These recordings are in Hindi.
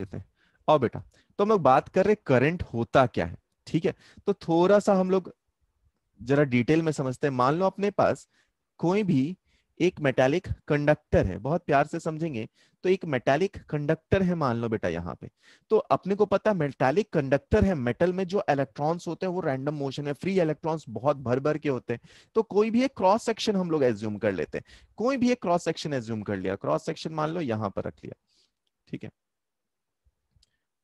देते हैं आओ बेटा तो हम लोग बात कर रहे करंट होता क्या है ठीक है तो थोड़ा सा हम लोग जरा डिटेल में समझते हैं मान लो अपने पास कोई भी एक मेटालिक कंडक्टर है बहुत प्यार से समझेंगे तो एक मेटालिक कंडक्टर है मान लो बेटा यहाँ पे तो अपने को पता मेटालिक कंडक्टर है मेटल में जो इलेक्ट्रॉन्स होते हैं वो रैंडम मोशन में फ्री इलेक्ट्रॉन्स बहुत भर भर के होते हैं तो कोई भी एक क्रॉस सेक्शन हम लोग एज्यूम कर लेते हैं कोई भी एक क्रॉस सेक्शन एज्यूम कर लिया क्रॉस सेक्शन मान लो यहाँ पर रख लिया ठीक है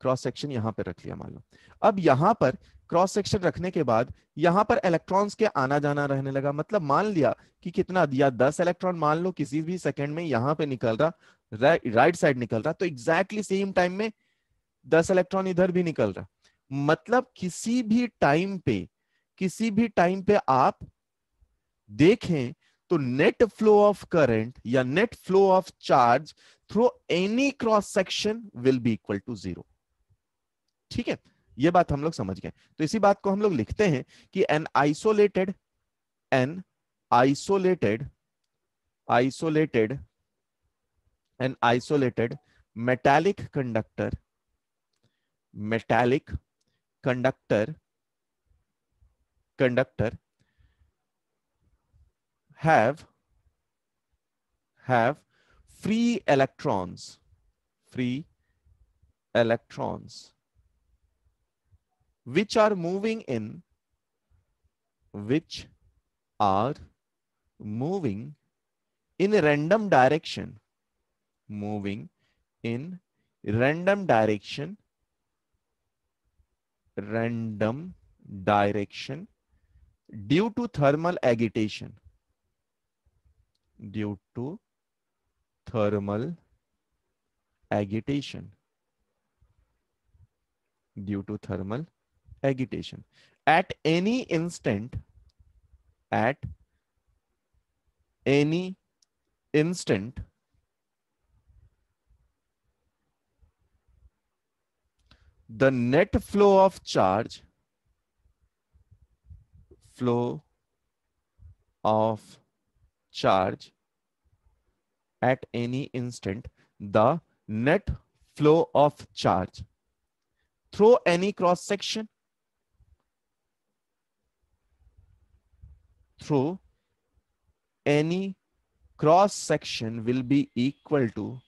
क्रॉस सेक्शन यहाँ पर रख लिया मान लो अब यहाँ पर क्रॉस सेक्शन रखने के बाद यहाँ पर इलेक्ट्रॉन्स के आना जाना रहने लगा मतलब मान लिया कि कितना दिया दस इलेक्ट्रॉन मान लो किसी भी सेकंड में यहाँ पे निकल रहा राइट साइड निकल रहा तो एग्जैक्टली सेम टाइम में दस इलेक्ट्रॉन इधर भी निकल रहा मतलब किसी भी टाइम पे किसी भी टाइम पे आप देखें तो नेट फ्लो ऑफ करंट या net flow of charge through any cross section will be equal to zero ठीक है ये बात हम लोग समझ गए तो इसी बात को हम लोग लिखते हैं कि an isolated an isolated isolated an isolated metallic conductor metallic conductor conductor have have free electrons free electrons which are moving in, which are moving in a random direction, moving in random direction, random direction due to thermal agitation, due to thermal agitation, due to thermal agitation at any instant at any instant the net flow of charge flow of charge at any instant the net flow of charge through any cross section through any cross section will be equal to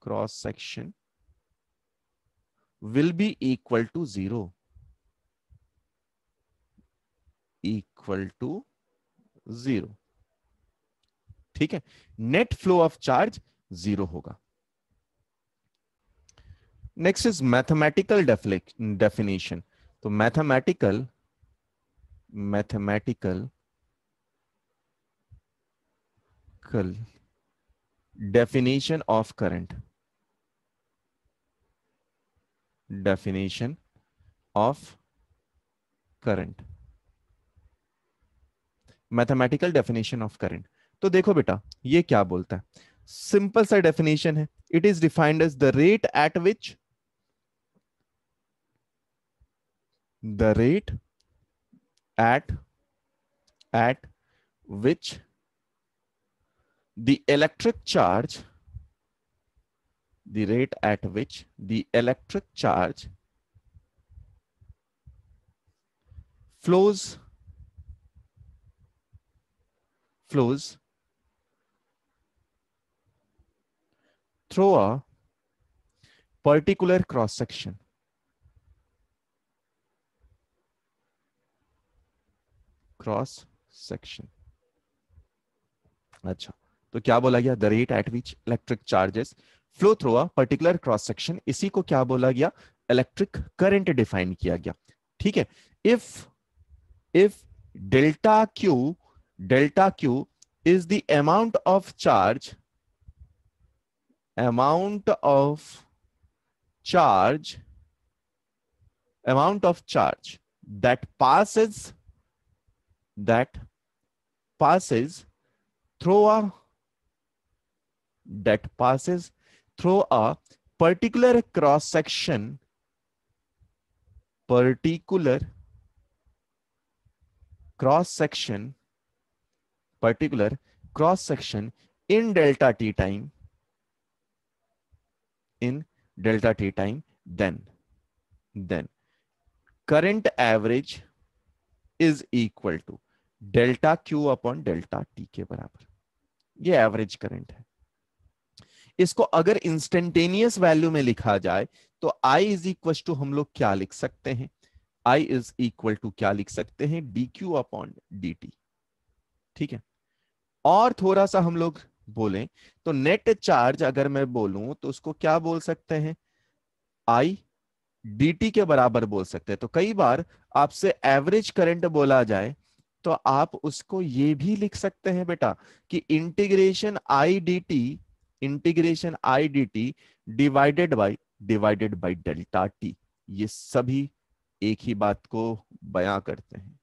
cross section will be equal to 0 equal to 0 ठीक है net flow of charge zero होगा नेक्स्ट इज मैथमेटिकल डेफिनेशन तो मैथमेटिकल मैथमेटिकल कल definition of current definition of current mathematical definition of current तो देखो बेटा ये क्या बोलता है सिंपल सा डेफिनेशन है it is defined as the rate at which the rate at at which the electric charge the rate at which the electric charge flows flows through a particular cross section cross section अच्छा तो क्या बोला गया the rate at which electric charges flow through a particular cross section इसी को क्या बोला गया इलेक्ट्रिक करंट डिफाइन किया गया ठीक है if if delta Q delta Q is the amount of charge amount of charge amount of charge that passes that passes through uh that passes through a particular cross section particular cross section particular cross section in delta t time in delta t time then then current average is equal to delta q upon delta t ke barabar ye average current hai इसको अगर इंस्टेंटेनियस वैल्यू में लिखा जाए तो i इज इक्वल टू हम लोग क्या लिख सकते हैं i इज इक्वल टू क्या लिख सकते हैं D Q upon D T ठीक है और थोड़ा सा हम लोग बोले तो नेट चार्ज अगर मैं बोलूं तो उसको क्या बोल सकते हैं आई dt के बराबर बोल सकते हैं तो कई बार आपसे एवरेज करंट बोला जाए तो आप उसको ये भी लिख सकते हैं बेटा कि integration I D T integration I D T divided by divided by delta T ये सभी एक ही बात को बयां करते हैं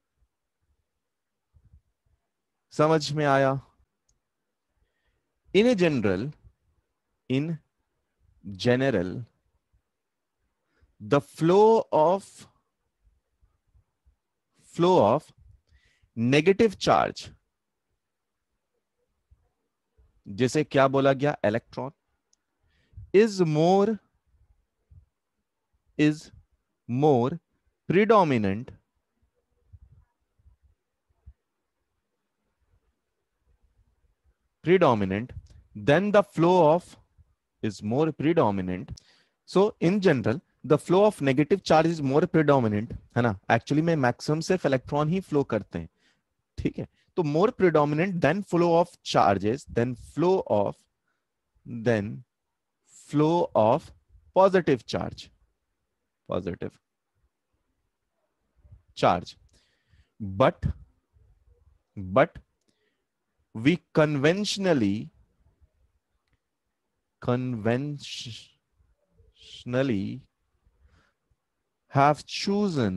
समझ में आया in general in general the flow of flow of negative charge जिसे क्या बोला गया electron is more is more predominant predominant than the flow of is more predominant so in general the flow of negative charge is more predominant है ना एक्चुअली में मैक्सिमम सिर्फ इलेक्ट्रॉन ही फ्लो करते हैं ठीक है तो more predominant than flow of charges than flow of than flow of positive charge positive charge but but we conventionally conventionally have chosen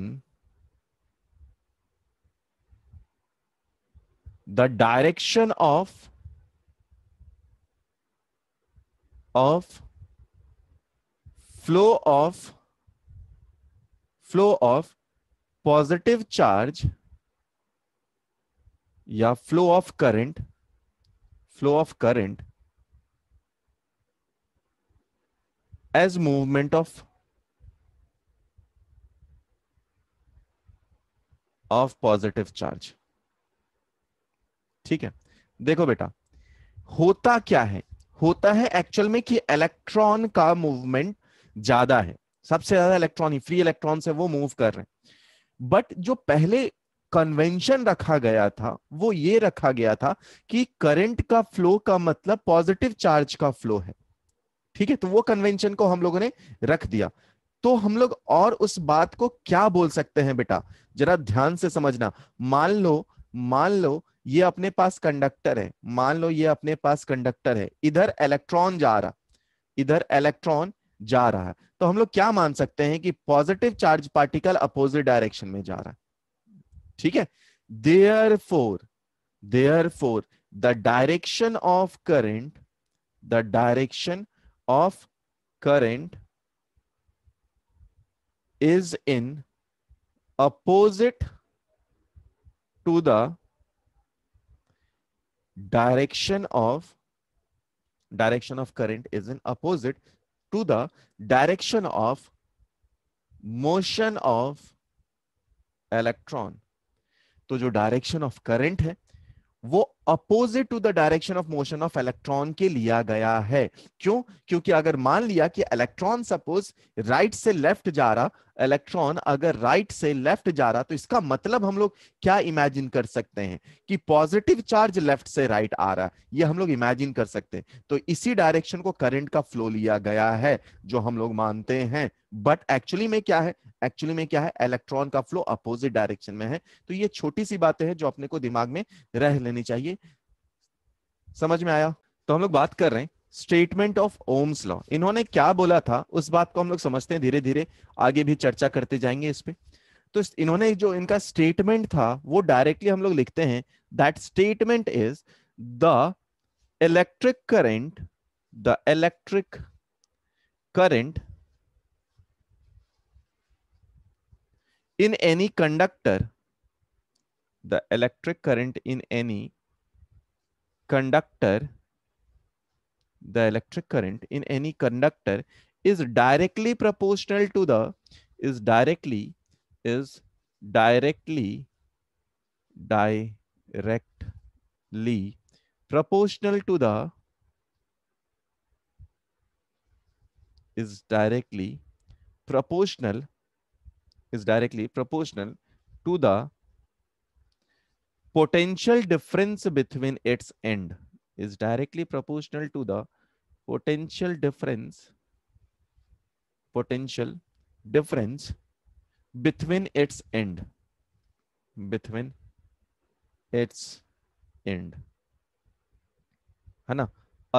the direction of of flow of flow of positive charge yeah, flow of current flow of current as movement of of positive charge ठीक है देखो बेटा होता क्या है होता है एक्चुअल में कि इलेक्ट्रॉन का मूवमेंट ज्यादा है सबसे ज्यादा इलेक्ट्रॉन ही फ्री इलेक्ट्रॉन से वो मूव कर रहे हैं बट जो पहले कन्वेंशन रखा गया था वो ये रखा गया था कि करंट का फ्लो का मतलब पॉजिटिव चार्ज का फ्लो है ठीक है तो वो कन्वेंशन को हम लोगों ने रख दिया तो हम लोग और उस बात को क्या बोल सकते हैं बेटा जरा ध्यान से समझना मान लो मान लो ये अपने पास कंडक्टर है मान लो ये अपने पास कंडक्टर है इधर इलेक्ट्रॉन जा रहा इधर इलेक्ट्रॉन जा रहा है तो हम लोग क्या मान सकते हैं कि positive charge particle opposite direction में जा रहा है ठीक है therefore therefore the direction of current the direction of current is in opposite to the direction of direction of current is in opposite to the direction of motion of electron तो जो direction of current है वो opposite to the direction of motion of electron के लिया गया है क्यों क्योंकि अगर मान लिया कि इलेक्ट्रॉन सपोज राइट से लेफ्ट जा रहा इलेक्ट्रॉन अगर राइट से लेफ्ट जा रहा तो इसका मतलब हम लोग क्या इमेजिन कर सकते हैं कि पॉजिटिव चार्ज लेफ्ट से राइट आ रहा है ये हम लोग इमेजिन कर सकते हैं तो इसी डायरेक्शन को करंट का फ्लो लिया गया है जो हम लोग मानते हैं बट एक्चुअली में क्या है एक्चुअली में क्या है इलेक्ट्रॉन का फ्लो अपोजिट डायरेक्शन में है तो ये छोटी सी बातें हैं जो अपने को दिमाग में रह लेनी चाहिए समझ में आया तो हम लोग बात कर रहे हैं स्टेटमेंट ऑफ ओम्स लॉ इन्होंने क्या बोला था उस बात को हम लोग समझते हैं धीरे धीरे आगे भी चर्चा करते जाएंगे इस पे तो इन्होंने जो इनका स्टेटमेंट था वो डायरेक्टली हम लोग लिखते हैं that statement is the electric current the electric current in any conductor the electric current in any conductor, the electric current in any conductor is directly proportional to the, is directly, is directly, directly proportional to the, is directly proportional, is directly proportional to the potential difference between its end is directly proportional to the potential difference potential difference between its end between its end है ना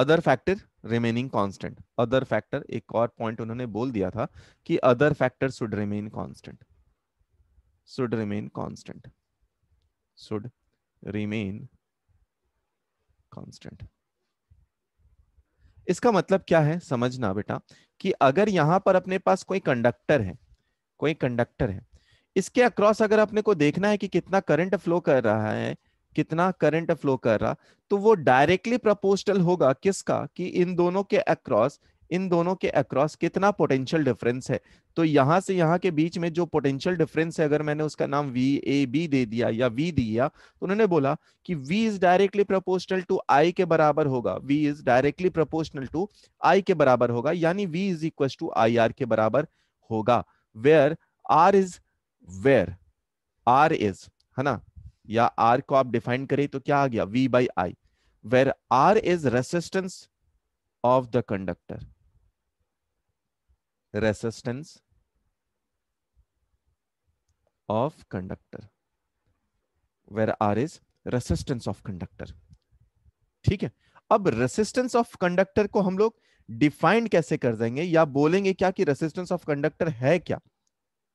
other factor remaining constant other factor एक और पॉइंट उन्होंने बोल दिया था कि other factor should remain constant should remain constant should remain constant इसका मतलब क्या है समझना बेटा कि अगर यहां पर अपने पास कोई कंडक्टर है कोई कंडक्टर है इसके अक्रॉस अगर अपने को देखना है कि कितना करंट फ्लो कर रहा है कितना करंट फ्लो कर रहा तो वो डायरेक्टली प्रपोस्टल होगा किसका कि इन दोनों के अक्रॉस इन दोनों के अक्रॉस कितना पोटेंशियल डिफरेंस है तो यहां से यहां के बीच में जो पोटेंशियल डिफरेंस है अगर मैंने उसका नाम वी ए बी दे दिया या वी दिया तो उन्होंने बोला कि V is directly proportional to I के बराबर होगा V is directly proportional to I के बराबर होगा यानी V is equal to I R के बराबर होगा वेयर आर इज वेयर आर इज है ना या आर को आप डिफाइन करें तो क्या आ गया V by I where R is resistance of the conductor resistance of conductor where r is resistance of conductor ठीक है अब रेसिस्टेंस ऑफ कंडक्टर को हम लोग डिफाइंड कैसे कर देंगे या बोलेंगे क्या कि रेसिस्टेंस ऑफ कंडक्टर है क्या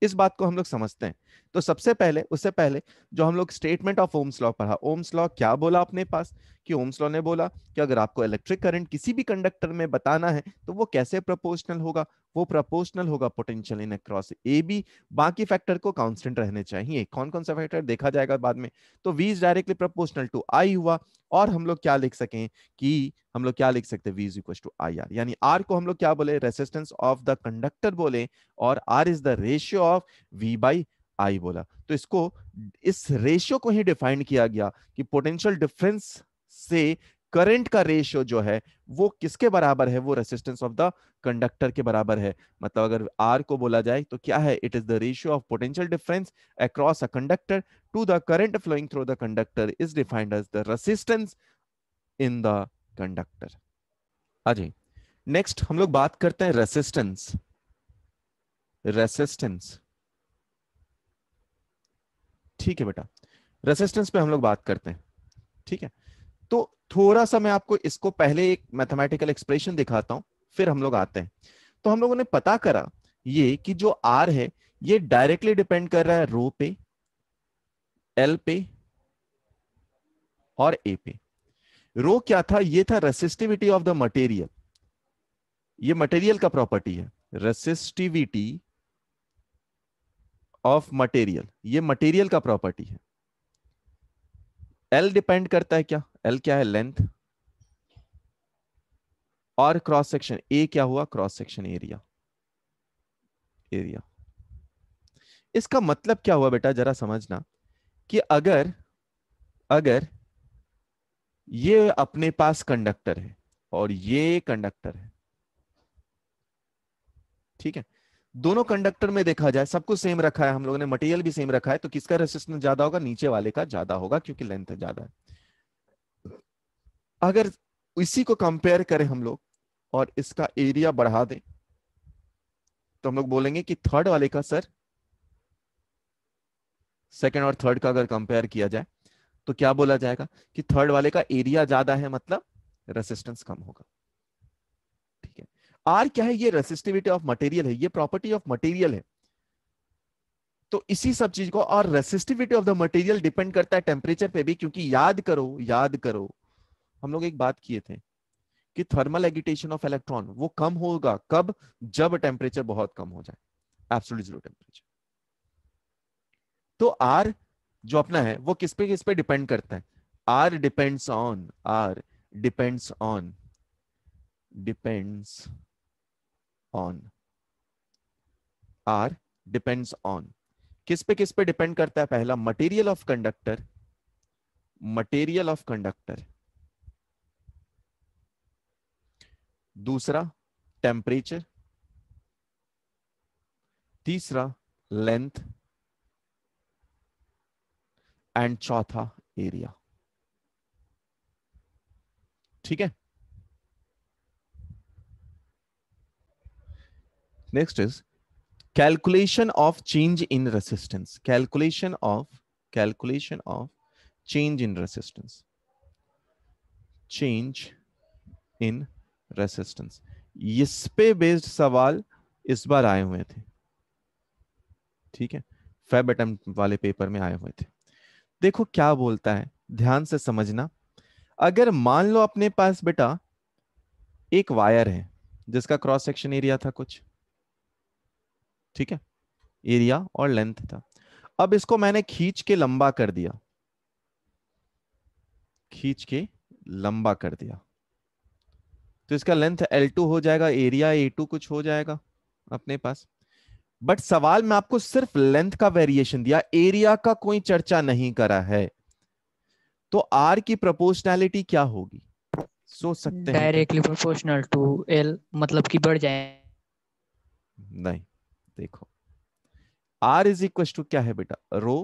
इस बात को हम लोग समझते हैं तो सबसे पहले उससे पहले जो हम लोग स्टेटमेंट ऑफ ओम्स लॉ पढ़ा ओम्स लॉ क्या बोला अपने पास कि ओम्स लॉ ने बोला कि अगर आपको इलेक्ट्रिक करंट किसी भी कंडक्टर में बताना है तो वो कैसे प्रोपोर्शनल होगा वो प्रोपोर्शनल होगा potential in across A B बाकी फैक्टर को कांस्टेंट रहने चाहिए कौन कौन सा फैक्टर देखा जाएगा बाद में तो V is directly proportional to I हुआ और हम लोग क्या लिख सकें कि हम लोग क्या लिख सकते V is equal to I R यानी आर को हम लोग क्या बोले रेसिस्टेंस ऑफ द कंडक्टर बोले और R is the ratio of V by I बोला तो इसको इस रेशियो को ही डिफाइन किया गया कि पोटेंशियल डिफरेंस से करंट का रेशियो जो है वो किसके बराबर है वो रेसिस्टेंस ऑफ द कंडक्टर के बराबर है मतलब अगर आर को बोला जाए तो क्या है it is the ratio of potential difference across a conductor to the current flowing through the conductor is defined as the resistance in the conductor Ajay next हम लोग बात करते हैं रेसिस्टेंस रेसिस्टेंस ठीक है बेटा रेसिस्टेंस पे हम लोग बात करते हैं ठीक है तो थोड़ा सा मैं आपको इसको पहले एक मैथमेटिकल एक्सप्रेशन दिखाता हूं फिर हम लोग आते हैं तो हम लोगों ने पता करा ये कि जो आर है ये डायरेक्टली डिपेंड कर रहा है रो पे एल पे और ए पे रो क्या था ये था रेसिस्टिविटी ऑफ द मटेरियल ये मटेरियल का प्रॉपर्टी है रेसिस्टिविटी ऑफ मटेरियल ये मटेरियल का प्रॉपर्टी है एल डिपेंड करता है क्या एल क्या है लेंथ और क्रॉस सेक्शन ए क्या हुआ क्रॉस सेक्शन एरिया एरिया इसका मतलब क्या हुआ बेटा जरा समझना कि अगर अगर ये अपने पास कंडक्टर है और ये कंडक्टर है ठीक है दोनों कंडक्टर में देखा जाए सब कुछ सेम रखा है हम लोगों ने मटेरियल भी सेम रखा है तो किसका रेसिस्टेंस ज्यादा होगा नीचे वाले का ज्यादा होगा क्योंकि लेंथ ज्यादा है अगर इसी को कंपेयर करें हम लोग और इसका एरिया बढ़ा दें तो हम लोग बोलेंगे कि थर्ड वाले का सर सेकेंड और थर्ड का अगर कंपेयर किया जाए तो क्या बोला जाएगा कि थर्ड वाले का एरिया ज्यादा है मतलब रेसिस्टेंस कम होगा ठीक है आर क्या है ये रेसिस्टिविटी ऑफ मटेरियल है ये प्रॉपर्टी ऑफ मटेरियल है तो इसी सब चीज को और resistivity of the material depend करता है टेम्परेचर पे भी क्योंकि याद करो याद करो हम लोग एक बात किए थे कि थर्मल एगिटेशन ऑफ इलेक्ट्रॉन वो कम होगा कब जब टेम्परेचर बहुत कम हो जाए एब्सोल्यूट जीरो टेम्परेचर तो आर जो अपना है वो किस पे किस पे डिपेंड करता है R depends on R depends on depends on R depends on किस पे किस पे डिपेंड करता है पहला material of conductor material of conductor दूसरा टेम्परेचर तीसरा लेंथ एंड चौथा एरिया ठीक है next is calculation of change in resistance calculation of calculation of change in resistance change in resistance इस पे बेस्ड सवाल इस बार आए हुए थे ठीक है फेब अटेम्प्ट वाले पेपर में आए हुए थे देखो क्या बोलता है ध्यान से समझना अगर मान लो अपने पास बेटा एक वायर है जिसका क्रॉस सेक्शन एरिया था कुछ ठीक है एरिया और लेंथ था अब इसको मैंने खींच के लंबा कर दिया खींच के लंबा कर दिया तो इसका लेंथ एल टू हो जाएगा एरिया ए टू कुछ हो जाएगा अपने पास बट सवाल में आपको सिर्फ लेंथ का वेरिएशन दिया एरिया का कोई चर्चा नहीं करा है तो आर की प्रोपोर्शनैलिटी क्या होगी सोच सकते हैं डायरेक्टली प्रोपोर्शनल टू एल मतलब कि बढ़ जाए नहीं देखो आर इज इक्व टू क्या है बेटा रो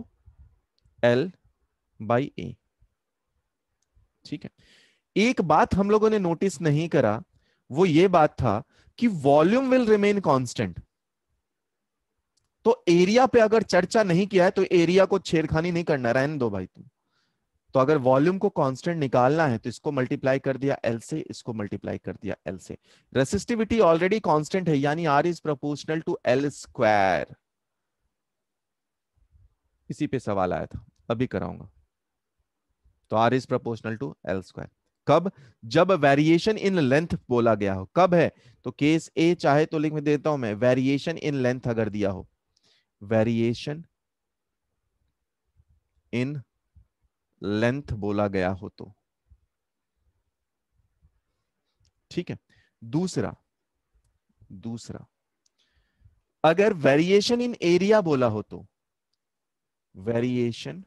एल बाई ए ठीक है एक बात हम लोगों ने नोटिस नहीं करा वो ये बात था कि वॉल्यूम विल रिमेन कांस्टेंट तो एरिया पे अगर चर्चा नहीं किया है तो एरिया को छेड़खानी नहीं करना रहने दो भाई तुम तो अगर वॉल्यूम को कांस्टेंट निकालना है तो इसको मल्टीप्लाई कर दिया एल से इसको मल्टीप्लाई कर दिया एल से रेसिस्टिविटी ऑलरेडी कांस्टेंट है यानी R is proportional to L square इसी पे सवाल आया था अभी कराऊंगा तो R is proportional to L square कब जब वेरिएशन इन लेंथ बोला गया हो कब है तो केस ए चाहे तो लिख में देता हूं मैं वेरिएशन इन लेंथ अगर दिया हो वेरिएशन इन लेंथ बोला गया हो तो ठीक है दूसरा दूसरा अगर वेरिएशन इन एरिया बोला हो तो वेरिएशन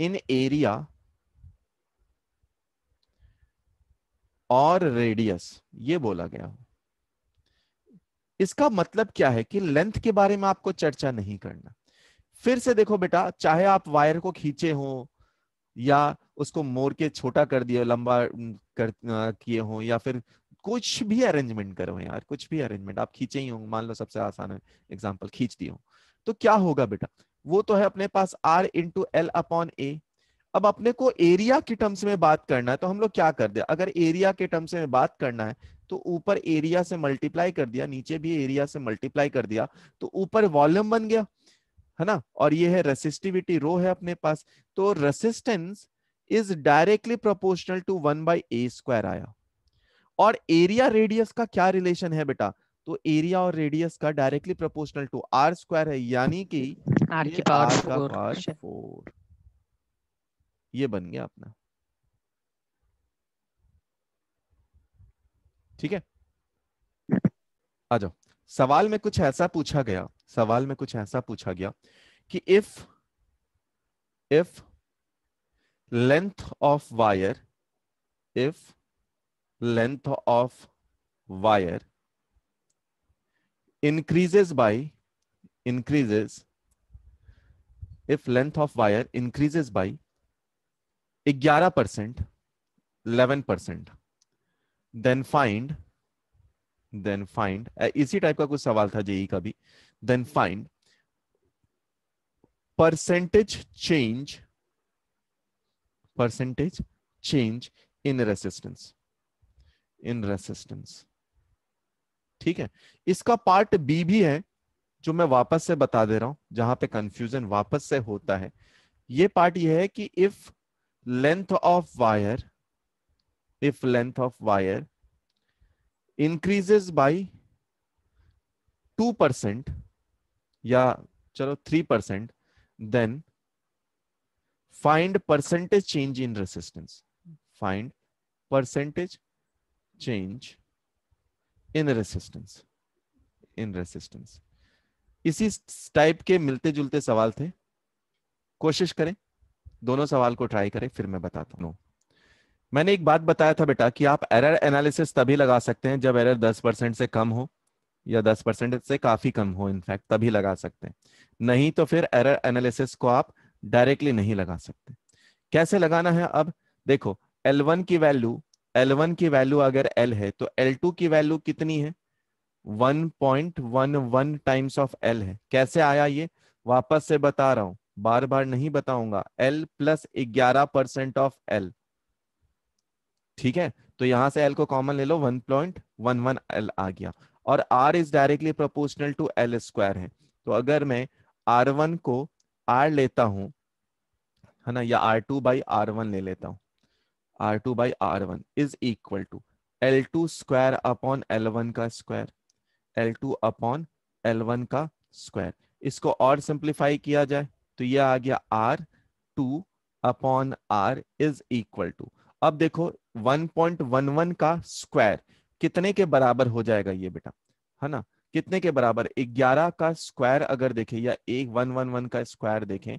इन एरिया और रेडियस ये बोला गया इसका मतलब क्या है कि लेंथ के बारे में आपको चर्चा नहीं करना फिर से देखो बेटा चाहे आप वायर को खींचे हो या उसको मोर के छोटा कर दिया लंबा कर किए हो या फिर कुछ भी अरेंजमेंट करो यार कुछ भी अरेंजमेंट आप खींचे ही हो मान लो सबसे आसान है एग्जाम्पल खींच दिए हो तो क्या होगा बेटा वो तो है अपने पास R into L upon A अब अपने को एरिया के टर्म्स में बात करना है तो हम लोग क्या कर दे अगर एरिया के टर्म्स में बात करना है तो ऊपर एरिया से मल्टीप्लाई कर दिया नीचे भी एरिया से मल्टीप्लाई कर दिया तो ऊपर वॉल्यूम बन गया है ना और ये है रेसिस्टिविटी रो है अपने पास तो resistance is directly proportional to one by A square आया और एरिया रेडियस का क्या रिलेशन है बेटा तो एरिया और रेडियस का directly proportional to R square है यानी कि आर की पावर फोर ये बन गया अपना ठीक है आ जाओ सवाल में कुछ ऐसा पूछा गया सवाल में कुछ ऐसा पूछा गया कि if if length of wire if length of wire increases by increases if length of wire increases by 11 percent eleven percent then find then find इसी टाइप का कुछ सवाल था जेई का भी then find percentage change percentage change in resistance in resistance ठीक है इसका पार्ट बी भी है जो मैं वापस से बता दे रहा हूं जहां पे कंफ्यूजन वापस से होता है ये पार्ट ये है कि if length of wire if length of wire increases by 2% या चलो 3% then find percentage change in resistance find percentage change in resistance in resistance इसी टाइप के मिलते जुलते सवाल थे कोशिश करें दोनों सवाल को ट्राई करें फिर मैं बताता हूँ मैंने एक बात बताया था बेटा कि आप एरर एनालिसिस तभी लगा सकते हैं जब एरर 10 परसेंट से कम हो या 10 परसेंट से काफी कम हो इनफैक्ट तभी लगा सकते हैं नहीं तो फिर एरर एनालिसिस को आप डायरेक्टली नहीं लगा सकते कैसे लगाना है अब देखो L1 की वैल्यू L1 की वैल्यू अगर L है तो L2 की वैल्यू कितनी है 1.11 टाइम्स ऑफ L है कैसे आया ये वापस से बता रहा हूं बार बार नहीं बताऊंगा एल प्लस ग्यारह परसेंट ऑफ एल ठीक है तो यहां से एल को कॉमन ले लो one point one one L आ गया और R is directly proportional to L square है तो अगर मैं आर वन को आर लेता हूं है ना या R two by R one ले लेता हूं R two by R one is equal to L two square upon L one का square L two upon L one का स्क्वायर इसको और सिंप्लीफाई किया जाए तो ये आ गया R two upon R is equal to अब देखो 1.11 का स्क्वायर कितने के बराबर हो जाएगा ये बेटा है ना कितने के बराबर 11 का स्क्वायर अगर देखें या एक वन वन वन का स्क्वायर देखें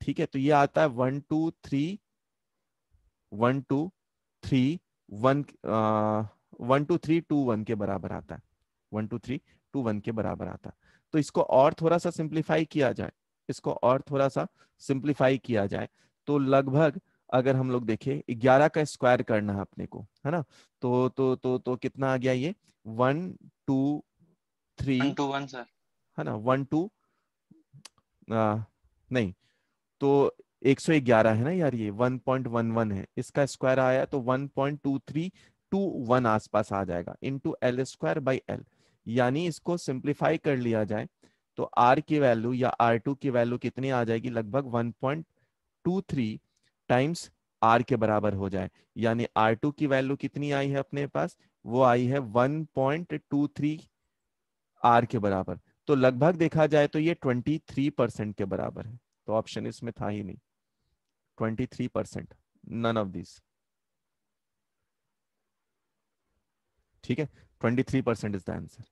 ठीक है तो ये आता है one two three one two three one one two three two one के बराबर आता है one two three two one के बराबर आता है तो इसको और थोड़ा सा सिंप्लीफाई किया जाए इसको और थोड़ा सा सिंप्लीफाई किया जाए तो लगभग अगर हम लोग देखें ग्यारह का स्क्वायर करना है अपने को है ना तो तो तो तो कितना आ गया ये one two three two one sir है ना वन टू नहीं तो 111 है ना यार ये 1.11 है इसका स्क्वायर आया तो 1.2321 आसपास आ जाएगा into L square by L यानी इसको सिंप्लीफाई कर लिया जाए तो आर की वैल्यू या आर टू की वैल्यू कितनी आ जाएगी लगभग one point two three times R के बराबर हो जाए यानी आर टू की वैल्यू कितनी आई है अपने पास वो आई है one point two three R के बराबर तो लगभग देखा जाए तो ये ट्वेंटी थ्री परसेंट के बराबर है तो ऑप्शन इसमें था ही नहीं twenty three percent none of this ठीक है twenty three percent is the answer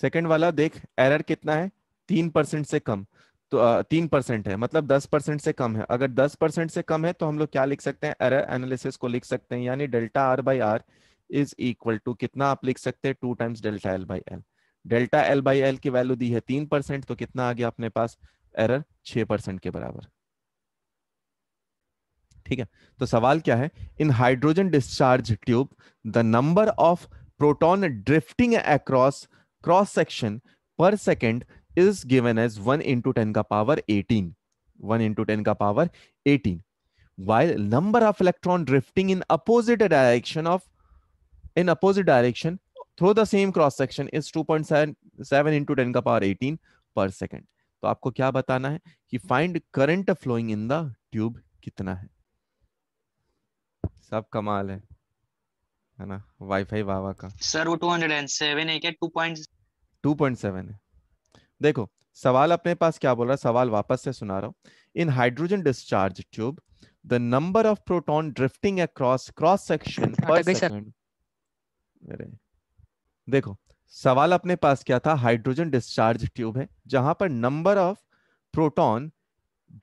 second वाला देख एरर कितना है तीन परसेंट से कम तो तीन परसेंट है मतलब दस परसेंट से कम है अगर दस परसेंट से कम है तो हम लोग क्या लिख सकते हैं एरर एनालिसिस को लिख सकते हैं यानी delta R by R is equal to कितना आप लिख सकते हैं two times delta L by L delta L by L की वैल्यू दी है तीन परसेंट तो कितना आ गया अपने पास एरर छह परसेंट के बराबर ठीक है तो सवाल क्या है in hydrogen discharge tube the number of proton drifting across cross section per second is given as one into ten का power eighteen one into ten का power eighteen while number of electron drifting in opposite direction of in opposite direction through the same cross section is two point seven into ten का पावर एटीन पर सेकेंड तो आपको क्या बताना है कि find current flowing in the tube कितना है सब कमाल है है ना वाईफाई वावा का सर वो 207 है क्या 2.7 है देखो सवाल अपने पास क्या बोल रहा है सवाल वापस से सुना रहा हूं in hydrogen discharge tube the number of proton drifting across cross section per second अरे देखो सवाल अपने पास क्या था हाइड्रोजन डिस्चार्ज ट्यूब है जहां पर number of proton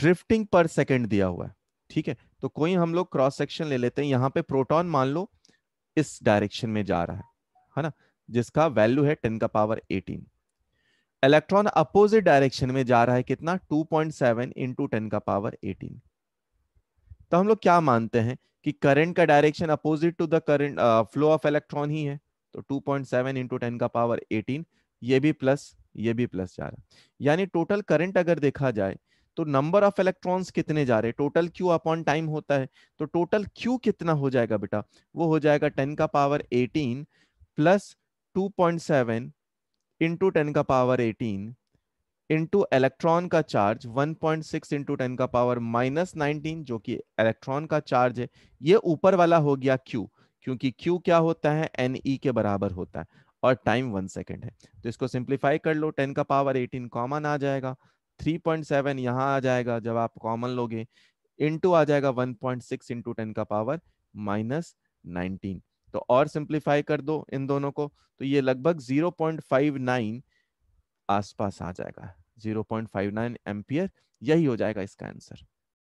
drifting per second दिया हुआ है ठीक है तो कोई हम लोग क्रॉस सेक्शन ले लेते हैं यहां पे प्रोटॉन मान लो इस डायरेक्शन में जा रहा है है ना जिसका वैल्यू है टेन का power eighteen electron opposite direction में जा रहा है कितना two point seven into ten का पावर एटीन तो हम लोग क्या मानते हैं कि करंट का direction opposite to the current flow of electron ही है तो 2.7 पॉइंट सेवन इंटू टेन का पावर 18 ये भी प्लस ये भी प्लस जा रहा है यानी टोटल करंट अगर देखा जाए तो नंबर ऑफ इलेक्ट्रॉन्स कितने जा रहे टोटल क्यू अपॉन टाइम होता है तो टोटल क्यू कितना हो जाएगा बेटा वो हो जाएगा टेन का power eighteen plus two point seven into ten का पावर एटीन इंटू इलेक्ट्रॉन का charge one point six into ten का पावर माइनस नाइनटीन जो कि इलेक्ट्रॉन का चार्ज है ये ऊपर वाला हो गया क्यू क्योंकि क्यू क्या होता है एन ई के बराबर होता है और टाइम वन सेकेंड है तो इसको सिंप्लीफाई कर लो टेन का पावर एटीन कॉमन आ जाएगा थ्री पॉइंट सेवन यहाँ आ जाएगा जब आप कॉमन लोगे इंटू आ जाएगा one point six into ten का पावर माइनस नाइनटीन तो और सिंप्लीफाई कर दो इन दोनों को तो ये लगभग जीरो पॉइंट फाइव नाइन आसपास आ जाएगा zero point five nine ampere यही हो जाएगा इसका आंसर